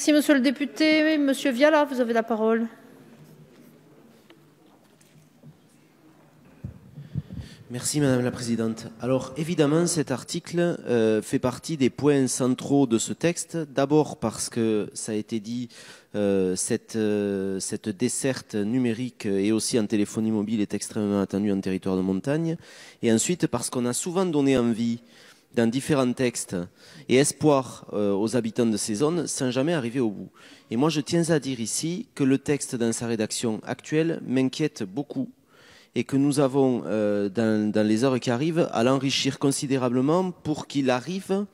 Merci, monsieur le député. Monsieur Viala, vous avez la parole. Merci Madame la Présidente. Alors évidemment cet article euh, fait partie des points centraux de ce texte. D'abord parce que ça a été dit, euh, cette, euh, cette desserte numérique et aussi en téléphonie mobile est extrêmement attendue en territoire de montagne. Et ensuite parce qu'on a souvent donné envie dans différents textes et espoir euh, aux habitants de ces zones sans jamais arriver au bout. Et moi, je tiens à dire ici que le texte dans sa rédaction actuelle m'inquiète beaucoup et que nous avons, euh, dans, les heures qui arrivent, à l'enrichir considérablement pour qu'il arrive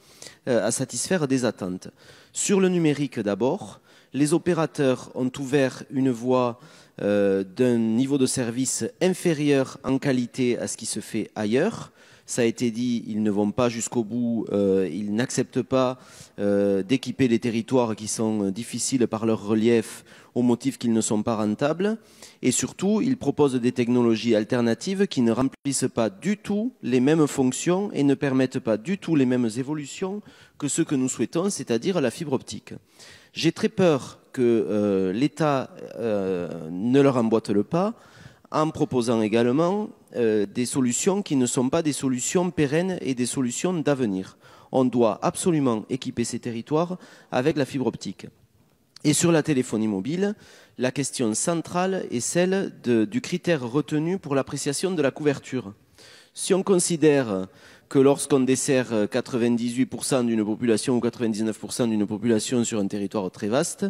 euh, à satisfaire des attentes. Sur le numérique d'abord, les opérateurs ont ouvert une voie d'un niveau de service inférieur en qualité à ce qui se fait ailleurs, ça a été dit, ils ne vont pas jusqu'au bout, euh, ils n'acceptent pas euh, d'équiper les territoires qui sont euh, difficiles par leur relief au motif qu'ils ne sont pas rentables. Et surtout, ils proposent des technologies alternatives qui ne remplissent pas du tout les mêmes fonctions et ne permettent pas du tout les mêmes évolutions que ce que nous souhaitons, c'est-à-dire la fibre optique. J'ai très peur que l'État ne leur emboîte le pas en proposant également euh, des solutions qui ne sont pas des solutions pérennes et des solutions d'avenir. On doit absolument équiper ces territoires avec la fibre optique. Et sur la téléphonie mobile, la question centrale est celle du critère retenu pour l'appréciation de la couverture. Si on considère que lorsqu'on dessert 98% euh, d'une population ou 99% d'une population sur un territoire très vaste,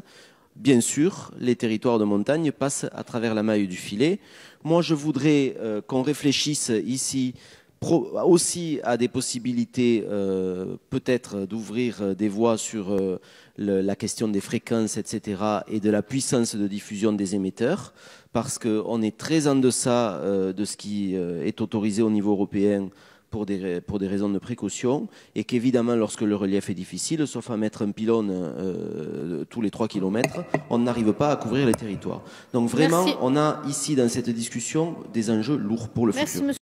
bien sûr, les territoires de montagne passent à travers la maille du filet. Moi, je voudrais euh, qu'on réfléchisse ici aussi à des possibilités euh, peut-être d'ouvrir euh, des voies sur la question des fréquences, etc., et de la puissance de diffusion des émetteurs, parce qu'on est très en deçà de ce qui est autorisé au niveau européen pour des, raisons de précaution et qu'évidemment, lorsque le relief est difficile, sauf à mettre un pylône euh, tous les 3 km, on n'arrive pas à couvrir les territoires. Donc vraiment, on a ici dans cette discussion des enjeux lourds pour le futur.